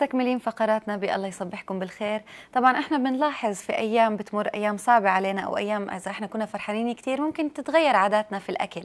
مستكملين فقراتنا بالله يصبحكم بالخير طبعا احنا بنلاحظ في ايام بتمر ايام صعبه علينا او ايام اذا احنا كنا فرحانين كثير ممكن تتغير عاداتنا في الاكل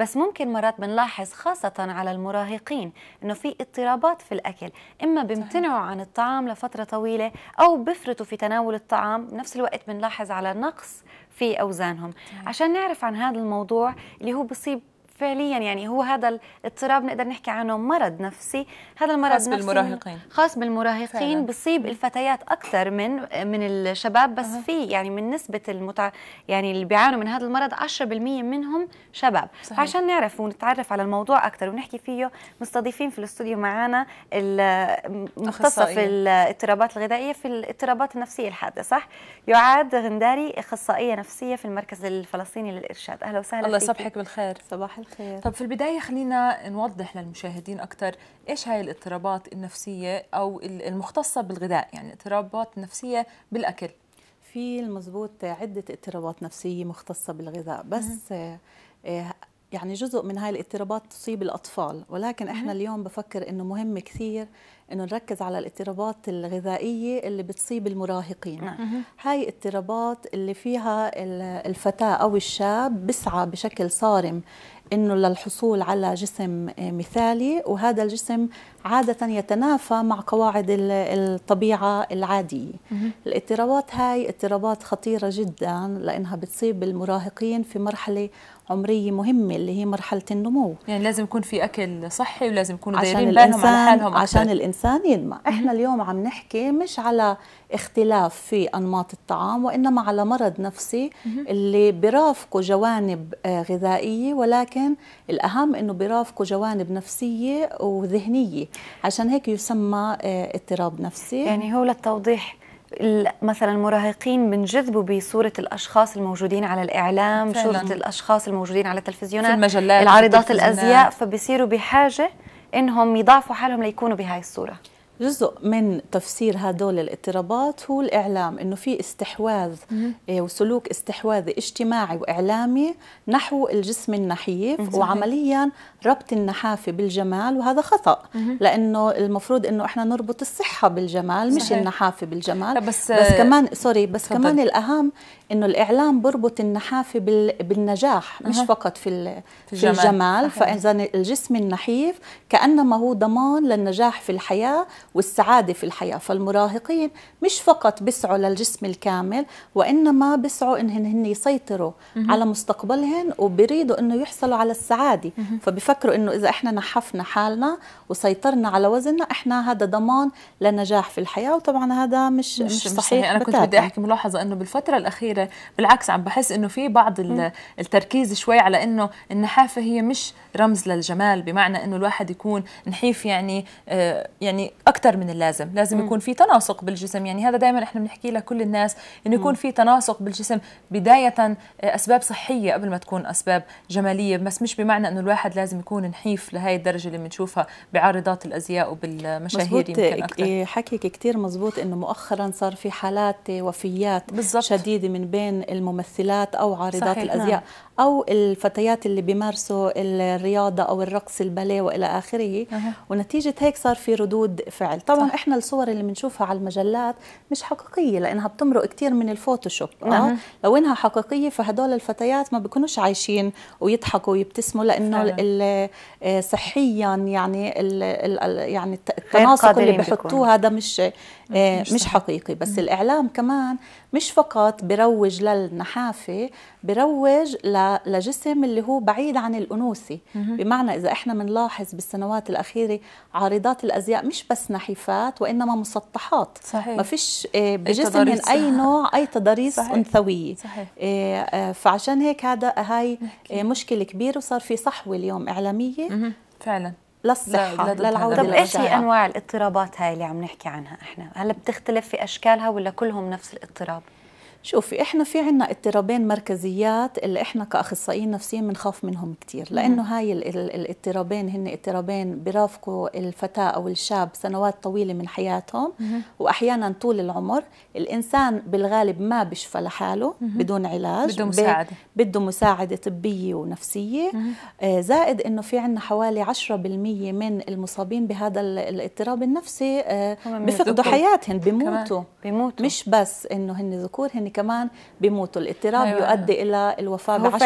بس ممكن مرات بنلاحظ خاصه على المراهقين انه في اضطرابات في الاكل اما بيمتنعوا عن الطعام لفتره طويله او بفرطوا في تناول الطعام بنفس الوقت بنلاحظ على نقص في اوزانهم عشان نعرف عن هذا الموضوع اللي هو بصيب فعليا يعني هو هذا الاضطراب نقدر نحكي عنه مرض نفسي هذا المرض خاص نفسي بالمراهقين خاص بالمراهقين فعلا. بصيب الفتيات اكثر من من الشباب بس أه. في يعني من نسبه المتع... يعني اللي بيعانوا من هذا المرض 10% منهم شباب صحيح. عشان نعرف ونتعرف على الموضوع اكثر ونحكي فيه مستضيفين في الاستوديو معنا المختصه في الاضطرابات الغذائيه في الاضطرابات النفسيه الحاده صح يعاد غنداري اخصائيه نفسيه في المركز الفلسطيني للارشاد اهلا وسهلا الله يصبحك بالخير صباح الخير طب في البداية خلينا نوضح للمشاهدين أكثر إيش هاي الاضطرابات النفسية أو المختصة بالغذاء يعني اضطرابات نفسية بالأكل في المزبوط عدة اضطرابات نفسية مختصة بالغذاء بس آه، آه، يعني جزء من هاي الاضطرابات تصيب الأطفال ولكن إحنا اليوم بفكر إنه مهم كثير انه نركز على الاضطرابات الغذائيه اللي بتصيب المراهقين هاي اضطرابات اللي فيها الفتاه او الشاب بسعى بشكل صارم انه للحصول على جسم آه، مثالي وهذا الجسم عاده يتنافى مع قواعد الطبيعه العاديه الاضطرابات هاي اضطرابات خطيره جدا لانها بتصيب المراهقين في مرحله عمريه مهمه اللي هي مرحله النمو يعني لازم يكون في اكل صحي ولازم يكونوا دايرين بالهم على حالهم أكثر. عشان الانسان ينمى احنا اليوم عم نحكي مش على اختلاف في انماط الطعام وانما على مرض نفسي اللي برافقه جوانب آه، غذائيه ولكن الاهم انه برافقه جوانب نفسيه وذهنيه عشان هيك يسمى آه، اضطراب نفسي يعني هو للتوضيح مثلا المراهقين بنجذبوا بصوره الاشخاص الموجودين على الاعلام فعلا. صوره الاشخاص الموجودين على التلفزيونات في المجلات العارضات الازياء فبصيروا بحاجه انهم يضعفوا حالهم ليكونوا بهاي الصوره جزء من تفسير هدول الاضطرابات هو الاعلام انه في استحواذ إيه، وسلوك استحواذي اجتماعي واعلامي نحو الجسم النحيف وعمليا ربط النحافه بالجمال وهذا خطا لانه المفروض انه احنا نربط الصحه بالجمال صحيح. مش النحافه بالجمال بس, بس كمان سوري بس فضل. كمان الاهم انه الاعلام بربط النحافه بالنجاح مش فقط في في الجمال, في الجمال. فاذا الجسم النحيف كانما هو ضمان للنجاح في الحياه والسعادة في الحياة فالمراهقين مش فقط بسعوا للجسم الكامل وإنما بسعوا إنهن هن يسيطروا مم. على مستقبلهن وبيريدوا إنه يحصلوا على السعادة مم. فبفكروا إنه إذا إحنا نحفنا حالنا وسيطرنا على وزننا إحنا هذا ضمان لنجاح في الحياة وطبعا هذا مش مش, مش صحيح, صحيح. أنا كنت بدي أحكي ملاحظة إنه بالفترة الأخيرة بالعكس عم بحس إنه في بعض التركيز شوي على إنه النحافة هي مش رمز للجمال بمعنى إنه الواحد يكون نحيف يعني آه يعني أكثر اكثر من اللازم لازم يكون في تناسق بالجسم يعني هذا دائما احنا بنحكي لكل الناس انه يكون في تناسق بالجسم بدايه آه، اسباب صحيه قبل ما تكون اسباب جماليه بس مش بمعنى انه الواحد لازم يكون نحيف لهي الدرجه اللي بنشوفها بعارضات الازياء وبالمشاهير يمكن اكثر إيه، حكيك كثير مزبوط انه مؤخرا صار في حالات آه، وفيات بالزبط. شديده من بين الممثلات او عارضات صحيح الازياء نعم. او الفتيات اللي بيمارسوا الرياضه او الرقص الباليه والى اخره أه. ونتيجه هيك صار في ردود فعل طبعا صح. احنا الصور اللي بنشوفها على المجلات مش حقيقيه لانها بتمرق كثير من الفوتوشوب أه. أه. لو انها حقيقيه فهدول الفتيات ما بيكونوش عايشين ويضحكوا ويبتسموا لانه آه، صحيا يعني الـ الـ يعني التناسق اللي بحطوه هذا آه، مش مش, مش حقيقي بس الاعلام كمان مش فقط بروج للنحافة بروج لجسم اللي هو بعيد عن الأنوثة بمعنى إذا إحنا بنلاحظ بالسنوات الأخيرة عارضات الأزياء مش بس نحيفات وإنما مسطحات صحيح. ما فيش بجسمهم آه، أي نوع أي تضاريس صحيح. أنثوية صحيح. آه، آه، فعشان هيك هذا هاي مشكلة كبيرة وصار في صحوة اليوم إعلامية فعلا للصحه لا للعوده طب ايش هي انواع الاضطرابات هاي اللي عم نحكي عنها احنا هلا بتختلف في اشكالها ولا كلهم نفس الاضطراب شوفي احنا في عنا اضطرابين مركزيات اللي احنا كاخصائيين نفسيين بنخاف منهم كثير لانه هاي الاضطرابين هن اضطرابين بيرافقوا الفتاه او الشاب سنوات طويله من حياتهم مم. واحيانا طول العمر الانسان بالغالب ما بيشفى لحاله مم. بدون علاج بده مساعده بده مساعده طبيه ونفسيه آه، زائد انه في عنا حوالي 10% من المصابين بهذا الاضطراب النفسي آه، بفقدوا حياتهم بيموتوا بيموتوا مش بس انه هن ذكور هن كمان بيموتوا الاضطراب أيوة. يؤدي الى الوفاه ب 10%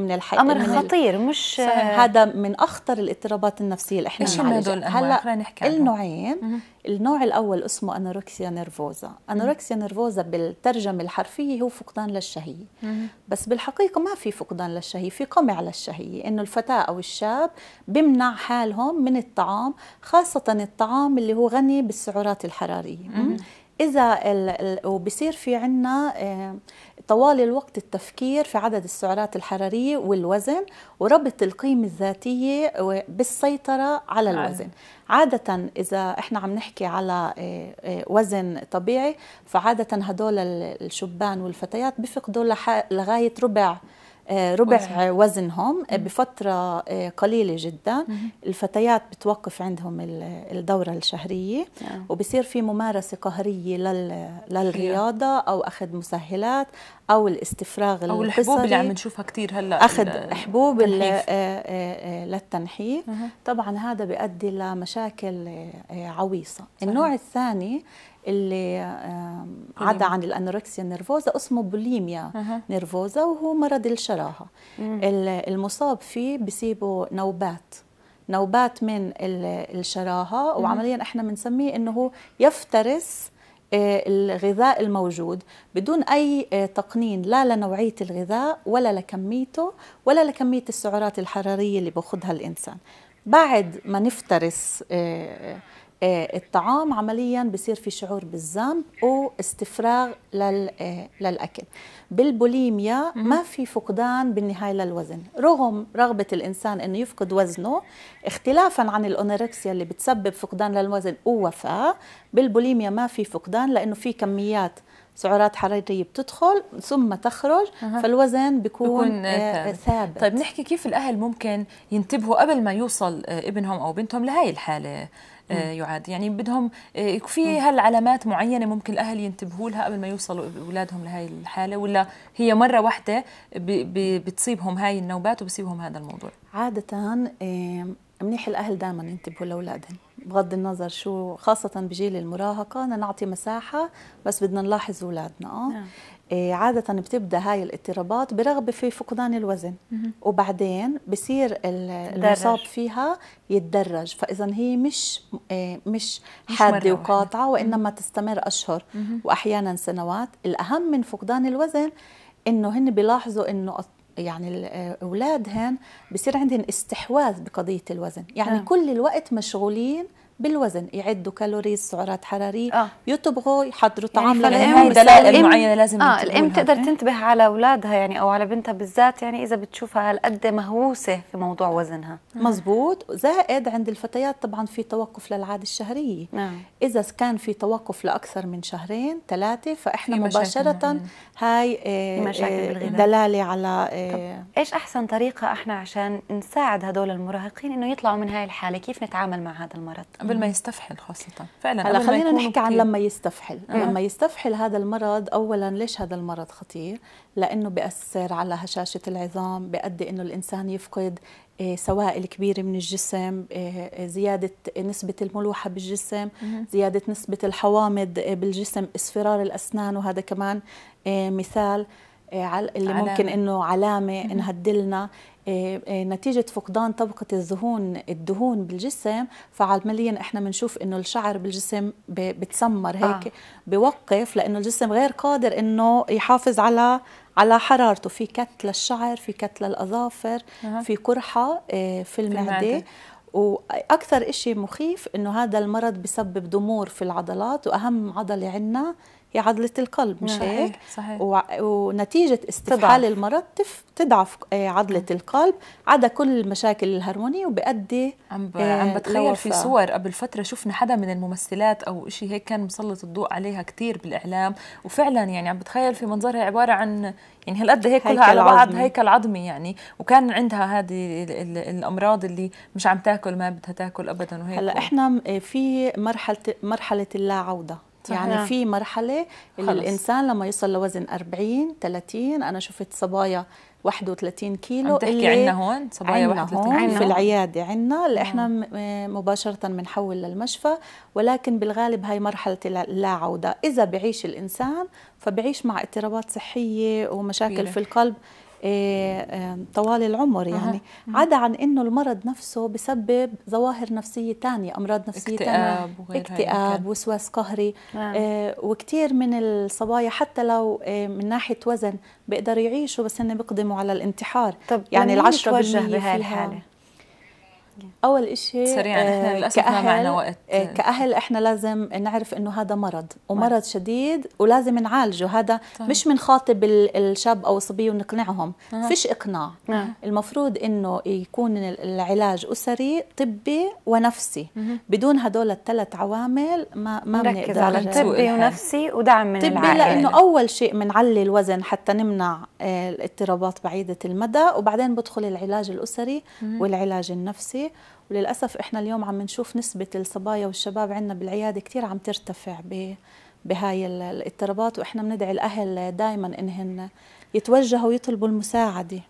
من الحياه امر من خطير مش هذا من اخطر الاضطرابات النفسيه اللي احنا بنعالجها هلا النوعين النوع الاول اسمه انوركسيا نيرفوزا انوركسيا نيرفوزا بالترجمه الحرفيه هو فقدان للشهيه بس بالحقيقه ما في فقدان للشهيه في قمع للشهيه انه الفتاه او الشاب بمنع حالهم من الطعام خاصه الطعام اللي هو غني بالسعرات الحراريه اذا وبصير في عندنا آه، طوال الوقت التفكير في عدد السعرات الحراريه والوزن وربط القيمه الذاتيه آه، بالسيطره على نعم. الوزن عادة إذا إحنا عم نحكي على آه، وزن طبيعي فعادة هدول الشبان والفتيات بفقدوا لغاية ربع آه، ربع وزنهم آه، بفترة آه، قليلة جدا الفتيات بتوقف عندهم الدورة الشهرية وبصير في ممارسة قهرية للرياضة أو أخذ مسهلات أو الاستفراغ أو الحبوب اللي عم نشوفها كثير هلا أخذ حبوب للتنحيف طبعا هذا بيؤدي لمشاكل عويصة النوع الثاني اللي عدا عن الانوركسيا نيرفوزا اسمه بوليميا أه. نيرفوزا وهو مرض الشراهه المصاب فيه بيسيبه نوبات نوبات من الشراهه وعمليا احنا بنسميه انه هو يفترس آه، الغذاء الموجود بدون اي آه، تقنين لا لنوعيه الغذاء ولا لكميته ولا لكميه السعرات الحراريه اللي باخذها الانسان بعد ما نفترس آه، آه، الطعام عمليا بصير في شعور بالذنب واستفراغ آه، للاكل بالبوليميا ما في فقدان بالنهايه للوزن رغم رغبه الانسان انه يفقد وزنه اختلافا عن الانوركسيا اللي بتسبب فقدان للوزن ووفاه بالبوليميا ما في فقدان لانه في كميات سعرات حراريه بتدخل ثم تخرج أه. فالوزن بيكون, بيكون آه، ثابت طيب نحكي كيف الاهل ممكن ينتبهوا قبل ما يوصل ابنهم او بنتهم لهي الحاله آه، يعاد يعني بدهم آه، في هالعلامات معينه ممكن الاهل ينتبهوا لها قبل ما يوصلوا اولادهم لهي الحاله ولا هي مره واحده بتصيبهم هاي النوبات وبصيبهم هذا الموضوع عاده آه، منيح الاهل دائما ينتبهوا لاولادهم بغض النظر شو خاصة بجيل المراهقة نعطي مساحة بس بدنا نلاحظ أولادنا آه. نعم. إيه، عادة بتبدأ هاي الاضطرابات برغبة في فقدان الوزن وبعدين بصير المصاب فيها يتدرج فإذا هي مش إيه، مش حادة وقاطعة وإنما تستمر أشهر وأحيانا سنوات الأهم من فقدان الوزن إنه هن بيلاحظوا إنه يعني آه، اولادهن بصير عندهم استحواذ بقضيه الوزن يعني آه. كل الوقت مشغولين بالوزن يعدوا كالوريز سعرات حراريه آه. يطبخوا يحضروا يعني طعام يعني للعيال دلائل معينه لازم اه الام تقدر إيه؟ تنتبه على اولادها يعني او على بنتها بالذات يعني اذا بتشوفها هالقد مهووسه في موضوع وزنها مزبوط زائد عند الفتيات طبعا في توقف للعاده الشهريه آه. اذا كان في توقف لاكثر من شهرين ثلاثه فاحنا مباشره يعني. هاي آه, آه، دلاله على آه، طب ايش احسن طريقه احنا عشان نساعد هدول المراهقين انه يطلعوا من هاي الحاله كيف نتعامل مع هذا المرض قبل ما يستفحل خاصة فعلا هلا خلينا نحكي عن لما يستفحل أه. لما يستفحل هذا المرض أولا ليش هذا المرض خطير لأنه بيأثر على هشاشة العظام بيؤدي أنه الإنسان يفقد آه، سوائل كبيرة من الجسم آه، آه، زيادة نسبة الملوحة بالجسم زيادة نسبة الحوامض بالجسم اصفرار الأسنان وهذا كمان مثال اللي علامة. ممكن انه علامه انها تدلنا إيه، إيه، نتيجة فقدان طبقة الدهون الدهون بالجسم فعمليا احنا بنشوف انه الشعر بالجسم بتسمر هيك آه. بوقف لانه الجسم غير قادر انه يحافظ على على حرارته في كت للشعر في كت للاظافر آه. في قرحة إيه، في المعدة واكثر شيء مخيف انه هذا المرض بسبب ضمور في العضلات واهم عضله عندنا هي عضله القلب مش نعم. هيك؟ إيه، صحيح ونتيجه استفحال المرض تضعف آه، عضله نعم. القلب عدا كل المشاكل الهرمونيه وبأدي عم آه عم بتخيل في صور قبل فتره شفنا حدا من الممثلات او شيء هيك كان مسلط الضوء عليها كثير بالاعلام وفعلا يعني عم بتخيل في منظرها عباره عن يعني هالقد هيك كلها على بعض هيكل عظمي يعني وكان عندها هذه الامراض اللي مش عم تاكل ما بدها تاكل ابدا وهيك هلا احنا في مرحله مرحله اللا عوده يعني صحيح. يعني في مرحله اللي الانسان لما يوصل لوزن 40 30 انا شفت صبايا 31 كيلو عم تحكي عنا هون صبايا 31 هون في العياده عنا اللي احنا نعم. مباشره بنحول للمشفى ولكن بالغالب هاي مرحله اللا عوده اذا بعيش الانسان فبعيش مع اضطرابات صحيه ومشاكل كبيرة. في القلب إيه، طوال العمر يعني عدا عن انه المرض نفسه بسبب ظواهر نفسيه ثانيه امراض نفسيه اكتئاب تانية. يعني اكتئاب وسواس قهري نعم. آه. وكثير من الصبايا حتى لو آه، من ناحيه وزن بيقدروا يعيشوا بس هن بيقدموا على الانتحار طب يعني العشرة بالجهه بهي الحاله اول شيء سريعا احنا آه، للاسف كأهل ما معنا وقت آه، كاهل احنا لازم نعرف انه هذا مرض ومرض مرض. شديد ولازم نعالجه هذا طيب. مش بنخاطب الشاب او الصبيه ونقنعهم أه. فيش اقناع أه. المفروض انه يكون العلاج اسري طبي ونفسي أه. بدون هدول الثلاث عوامل ما ما بنقدر على طبي ونفسي ودعم من طبي العائله لانه اول شيء بنعلي الوزن حتى نمنع آه، الاضطرابات بعيده المدى وبعدين بدخل العلاج الاسري أه. والعلاج النفسي الأساسي وللأسف إحنا اليوم عم نشوف نسبة الصبايا والشباب عندنا بالعيادة كتير عم ترتفع بهاي الاضطرابات وإحنا بندعي الأهل دايما إنهن يتوجهوا ويطلبوا المساعدة